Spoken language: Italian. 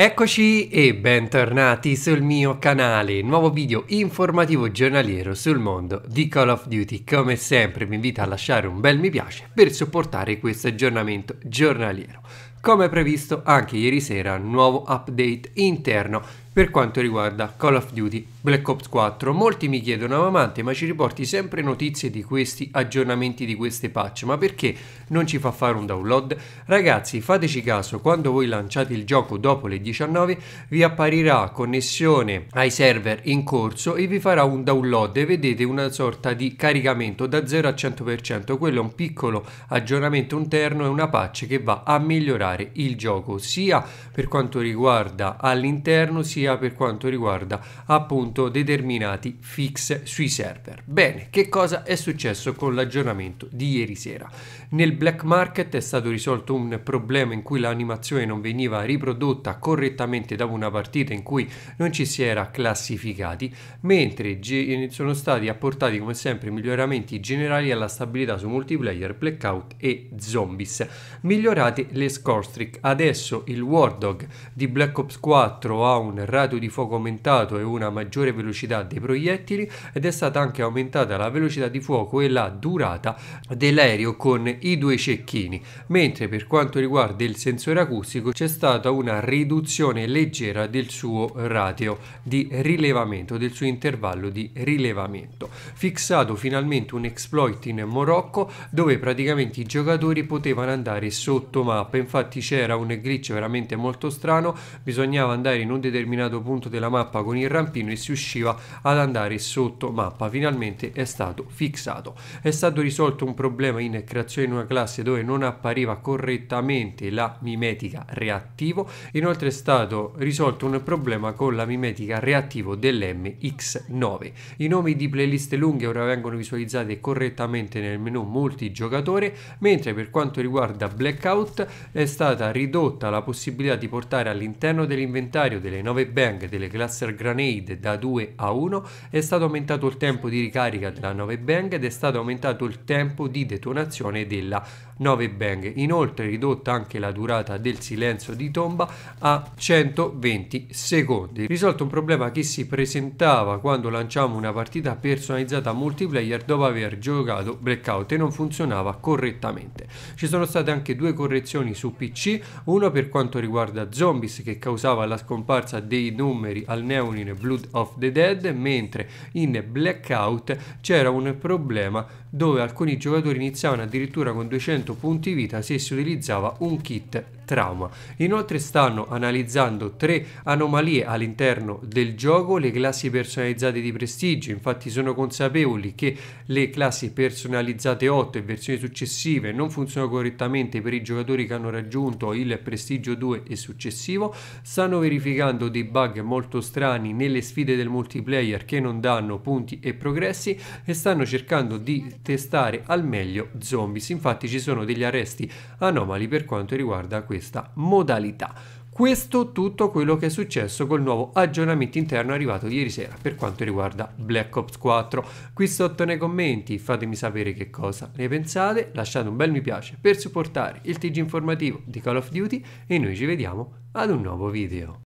Eccoci e bentornati sul mio canale, nuovo video informativo giornaliero sul mondo di Call of Duty. Come sempre vi invito a lasciare un bel mi piace per supportare questo aggiornamento giornaliero. Come previsto anche ieri sera, nuovo update interno per quanto riguarda Call of Duty Black Ops 4. Molti mi chiedono, Amante, ma ci riporti sempre notizie di questi aggiornamenti di queste patch, ma perché non ci fa fare un download? Ragazzi, fateci caso, quando voi lanciate il gioco dopo le 19 vi apparirà connessione ai server in corso e vi farà un download e vedete una sorta di caricamento da 0 a 100%, quello è un piccolo aggiornamento interno e una patch che va a migliorare il gioco sia per quanto riguarda all'interno sia per quanto riguarda appunto punto determinati fix sui server. Bene, che cosa è successo con l'aggiornamento di ieri sera? Nel black market è stato risolto un problema in cui l'animazione non veniva riprodotta correttamente dopo una partita in cui non ci si era classificati, mentre sono stati apportati come sempre miglioramenti generali alla stabilità su multiplayer, blackout e zombies. Migliorate le score streak. Adesso il War Dog di Black Ops 4 ha un ratio di fuoco aumentato e una maggiore maggiore velocità dei proiettili ed è stata anche aumentata la velocità di fuoco e la durata dell'aereo con i due cecchini, mentre per quanto riguarda il sensore acustico c'è stata una riduzione leggera del suo ratio di rilevamento, del suo intervallo di rilevamento. Fissato finalmente un exploit in Morocco dove praticamente i giocatori potevano andare sotto mappa, infatti c'era un glitch veramente molto strano, bisognava andare in un determinato punto della mappa con il rampino e si si usciva ad andare sotto mappa. Finalmente è stato fissato. È stato risolto un problema in creazione di una classe dove non appariva correttamente la mimetica reattivo. Inoltre è stato risolto un problema con la mimetica reattivo dell'MX9. I nomi di playlist lunghe ora vengono visualizzati correttamente nel menu multigiocatori, mentre per quanto riguarda Blackout è stata ridotta la possibilità di portare all'interno dell'inventario delle 9 bang delle cluster grenade da 2 a 1, è stato aumentato il tempo di ricarica della 9 Bang ed è stato aumentato il tempo di detonazione della 9 Bang. Inoltre è ridotta anche la durata del silenzio di tomba a 120 secondi. Risolto un problema che si presentava quando lanciamo una partita personalizzata multiplayer dopo aver giocato Blackout e non funzionava correttamente. Ci sono state anche due correzioni su PC, uno per quanto riguarda Zombies che causava la scomparsa dei numeri al Neonin Blood of of the Dead, mentre in Blackout c'era un problema dove alcuni giocatori iniziavano addirittura con 200 punti vita se si utilizzava un kit trauma. Inoltre stanno analizzando tre anomalie all'interno del gioco, le classi personalizzate di prestigio, infatti sono consapevoli che le classi personalizzate 8 e versioni successive non funzionano correttamente per i giocatori che hanno raggiunto il prestigio 2 e successivo, stanno verificando dei bug molto strani nelle sfide del multiplayer che non danno punti e progressi e stanno cercando di testare al meglio Zombies, infatti ci sono degli arresti anomali per quanto riguarda questa modalità. Questo tutto quello che è successo col nuovo aggiornamento interno arrivato ieri sera per quanto riguarda Black Ops 4. Qui sotto nei commenti fatemi sapere che cosa ne pensate, lasciate un bel mi piace per supportare il TG informativo di Call of Duty e noi ci vediamo ad un nuovo video.